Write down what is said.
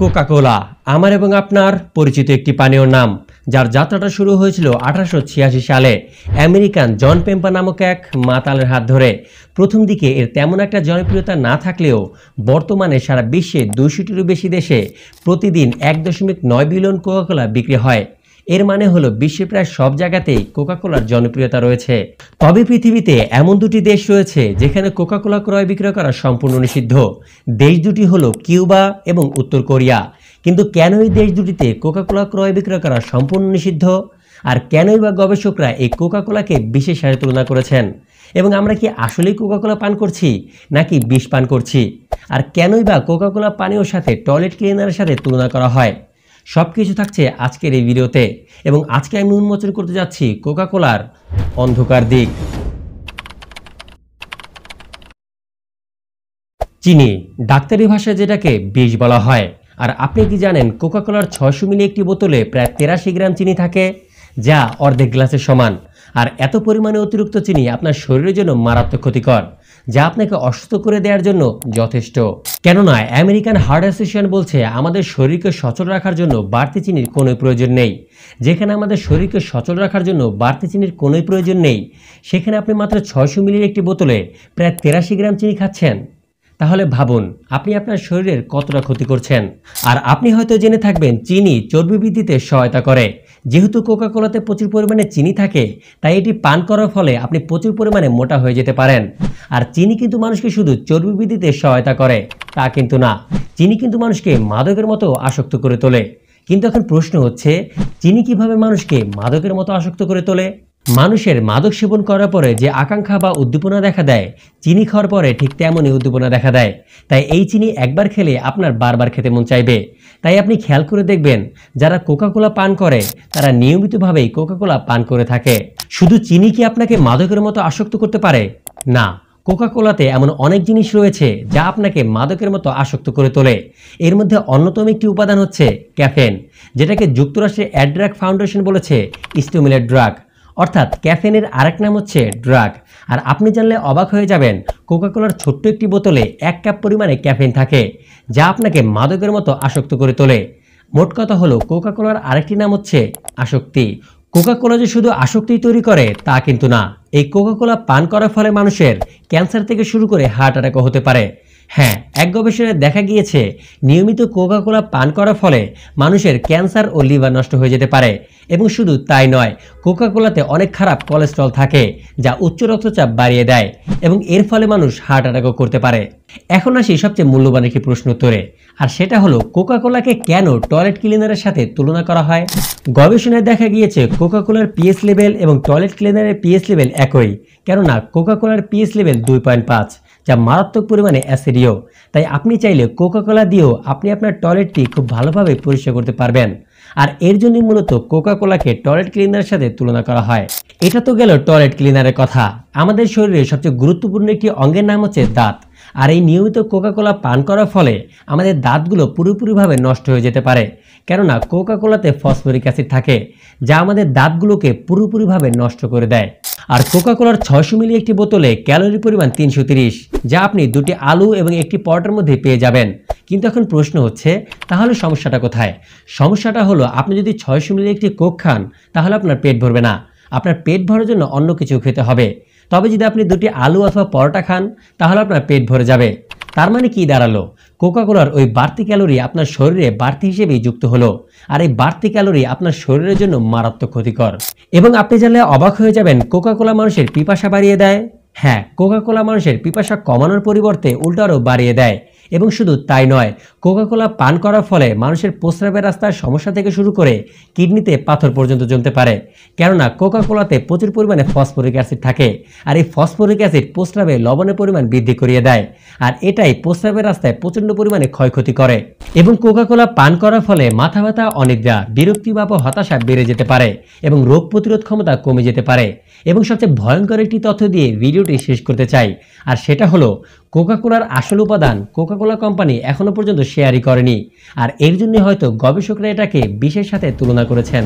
Coca কোলা আমার এবং আপনার পরিচিত একটি পানীয় নাম যার যাত্রাটা শুরু হয়েছিল আঠারোশো সালে আমেরিকান জন পেম্পা নামক এক মাতালের হাত ধরে প্রথম দিকে এর তেমন একটা জনপ্রিয়তা না থাকলেও বর্তমানে সারা বিশ্বে দুইশোটিরও বেশি দেশে প্রতিদিন এক দশমিক নয় বিলিয়ন কোকাকোলা বিক্রি হয় এর মানে হলো বিশ্বের প্রায় সব জায়গাতেই কোকাকোলার জনপ্রিয়তা রয়েছে তবে পৃথিবীতে এমন দুটি দেশ রয়েছে যেখানে কোকাকোলা ক্রয় বিক্রয় করা সম্পূর্ণ নিষিদ্ধ দেশ দুটি হলো কিউবা এবং উত্তর কোরিয়া কিন্তু কেন এই দেশ দুটিতে কোকাকোলা ক্রয় বিক্রয় করা সম্পূর্ণ নিষিদ্ধ আর কেনই বা গবেষকরা এই কোকাকোলাকে বিশেষ হারে তুলনা করেছেন এবং আমরা কি আসলেই কোকাকোলা পান করছি নাকি বিষ পান করছি আর কেনই বা কোকাকোলা পানীয় সাথে টয়লেট ক্লিনারের সাথে তুলনা করা হয় সব কিছু থাকছে আজকের এই ভিডিওতে এবং আজকে আমি উন্মোচন করতে যাচ্ছি কোকা কোলার অন্ধকার দিক চিনি ডাক্তারি ভাষায় যেটাকে বিষ বলা হয় আর আপনি কি জানেন কোকা কোলার ছয়শো মিলি একটি বোতলে প্রায় তেরাশি গ্রাম চিনি থাকে যা অর্ধেক গ্লাসের সমান আর এত পরিমাণে অতিরিক্ত চিনি আপনার শরীরের জন্য মারাত্মক ক্ষতিকর যা আপনাকে অসুস্থ করে দেওয়ার জন্য যথেষ্ট কেননা আমেরিকান হার্ট অ্যাসোসিয়েশন বলছে আমাদের শরীরকে সচল রাখার জন্য বাড়তি চিনির কোনো প্রয়োজন নেই যেখানে আমাদের শরীরকে সচল রাখার জন্য বাড়তি চিনির কোনোই প্রয়োজন নেই সেখানে আপনি মাত্র ছয়শো মিলির একটি বোতলে প্রায় তেরাশি গ্রাম চিনি খাচ্ছেন তাহলে ভাবুন আপনি আপনার শরীরের কতটা ক্ষতি করছেন আর আপনি হয়তো জেনে থাকবেন চিনি চর্বি বৃদ্ধিতে সহায়তা করে যেহেতু কোকা কোলাতে প্রচুর পরিমাণে চিনি থাকে তাই এটি পান করার ফলে আপনি প্রচুর পরিমাণে মোটা হয়ে যেতে পারেন আর চিনি কিন্তু মানুষকে শুধু চর্বি বৃদ্ধিতে সহায়তা করে তা কিন্তু না চিনি কিন্তু মানুষকে মাদকের মতো আসক্ত করে তোলে কিন্তু এখন প্রশ্ন হচ্ছে চিনি কিভাবে মানুষকে মাদকের মতো আসক্ত করে তোলে মানুষের মাদক সেবন করার পরে যে আকাঙ্ক্ষা বা উদ্দীপনা দেখা দেয় চিনি খাওয়ার পরে ঠিক তেমনই উদ্দীপনা দেখা দেয় তাই এই চিনি একবার খেলে আপনার বারবার খেতে মন চাইবে তাই আপনি খেয়াল করে দেখবেন যারা কোকাকোলা পান করে তারা নিয়মিতভাবেই কোকাকোলা পান করে থাকে শুধু চিনি কি আপনাকে মাদকের মতো আসক্ত করতে পারে না কোকাকোলাতে এমন অনেক জিনিস রয়েছে যা আপনাকে মাদকের মতো আসক্ত করে তোলে এর মধ্যে অন্যতম একটি উপাদান হচ্ছে ক্যাফেন যেটাকে যুক্তরাষ্ট্রের অ্যাড্রাক ফাউন্ডেশন বলেছে স্টোমিলের ড্রাগ অর্থাৎ ক্যাফেনের আরেক নাম হচ্ছে ড্রাগ আর আপনি জানলে অবাক হয়ে যাবেন কোকাকোলার ছোট্ট একটি বোতলে এক কাপ পরিমাণে ক্যাফেন থাকে যা আপনাকে মাদকের মতো আসক্ত করে তোলে মোট কথা হলো কোকাকোলার আরেকটি নাম হচ্ছে আসক্তি কোকাকোলা যে শুধু আসক্তি তৈরি করে তা কিন্তু না এই কোকাকোলা পান করার ফলে মানুষের ক্যান্সার থেকে শুরু করে হার্ট অ্যাটাকও হতে পারে হ্যাঁ এক গবেষণায় দেখা গিয়েছে নিয়মিত কোকা কোলা পান করার ফলে মানুষের ক্যান্সার ও লিভার নষ্ট হয়ে যেতে পারে এবং শুধু তাই নয় কোকা কোলাতে অনেক খারাপ কোলেস্ট্রল থাকে যা উচ্চ রক্তচাপ বাড়িয়ে দেয় এবং এর ফলে মানুষ হার্ট অ্যাটাকও করতে পারে এখন আসি সবচেয়ে মূল্যবান একটি প্রশ্ন উত্তরে আর সেটা হলো কোকা কোলাকে কেন টয়লেট ক্লিনারের সাথে তুলনা করা হয় গবেষণায় দেখা গিয়েছে কোকা কোলার পিএস লেভেল এবং টয়লেট ক্লিনারের পিএস লেভেল একই কেননা কোকা কোলার পিএস লেভেল দুই পয়েন্ট পাঁচ যা মারাত্মক পরিমাণে অ্যাসিডীয় তাই আপনি চাইলে কোকাকোলা দিয়েও আপনি আপনার টয়লেটটি খুব ভালোভাবে পরিষ্কার করতে পারবেন আর এর জন্যই মূলত কোকাকোলাকে টয়লেট ক্লিনারের সাথে তুলনা করা হয় এটা তো গেল টয়লেট ক্লিনারের কথা আমাদের শরীরের সবচেয়ে গুরুত্বপূর্ণ একটি অঙ্গের নাম হচ্ছে দাঁত আর এই নিয়মিত কোকাকোলা পান করার ফলে আমাদের দাঁতগুলো পুরোপুরিভাবে নষ্ট হয়ে যেতে পারে কেননা কোকাকোলাতে ফসফরিক অ্যাসিড থাকে যা আমাদের দাঁতগুলোকে পুরোপুরিভাবে নষ্ট করে দেয় আর কোকা কোলার ছয়শো মিলি একটি বোতলে ক্যালোরি পরিমাণ তিনশো যা আপনি দুটি আলু এবং একটি পরোটার মধ্যে পেয়ে যাবেন কিন্তু এখন প্রশ্ন হচ্ছে তাহলে সমস্যাটা কোথায় সমস্যাটা হলো আপনি যদি ছয়শো মিলি একটি কোক খান তাহলে আপনার পেট ভরবে না আপনার পেট ভরার জন্য অন্য কিছু খেতে হবে তবে যদি আপনি দুটি আলু অথবা পরোটা খান তাহলে আপনার পেট ভরে যাবে তার মানে কি দাঁড়ালো কোকাকোলার ওই বাড়তি ক্যালোরি আপনার শরীরে বাড়তি হিসেবেই যুক্ত হলো আর এই বাড়তি ক্যালোরি আপনার শরীরের জন্য মারাত্মক ক্ষতিকর এবং আপনি জানলে অবাক হয়ে যাবেন কোকাকোলা মানুষের পিপাসা বাড়িয়ে দেয় হ্যাঁ কোকাকোলা মানুষের পিপাসা কমানোর পরিবর্তে উল্টারও বাড়িয়ে দেয় এবং শুধু তাই নয় কোকাকোলা পান করার ফলে মানুষের প্রস্রাবের রাস্তার সমস্যা থেকে শুরু করে কিডনিতে পাথর পর্যন্ত জমতে পারে কেননা কোকাকোলাতে প্রচুর পরিমাণে ফসফরিক অ্যাসিড থাকে আর এই ফসফরিক অ্যাসিড প্রস্রাবে লবণের পরিমাণ বৃদ্ধি করিয়ে দেয় আর এটাই প্রস্রাবের রাস্তায় প্রচণ্ড পরিমাণে ক্ষয়ক্ষতি করে এবং কোকাকোলা পান করার ফলে মাথা ব্যথা অনিদ্রা বিরক্তি বা হতাশা বেড়ে যেতে পারে এবং রোগ প্রতিরোধ ক্ষমতা কমে যেতে পারে এবং সবচেয়ে ভয়ঙ্কর একটি তথ্য দিয়ে ভিডিও ভিডিওটি শেষ করতে চাই আর সেটা হলো কোকাকোলার আসল উপাদান কোকাকোলা কোম্পানি এখনও পর্যন্ত শেয়ারই করেনি আর এর জন্য হয়তো গবেষকরা এটাকে বিশেষ সাথে তুলনা করেছেন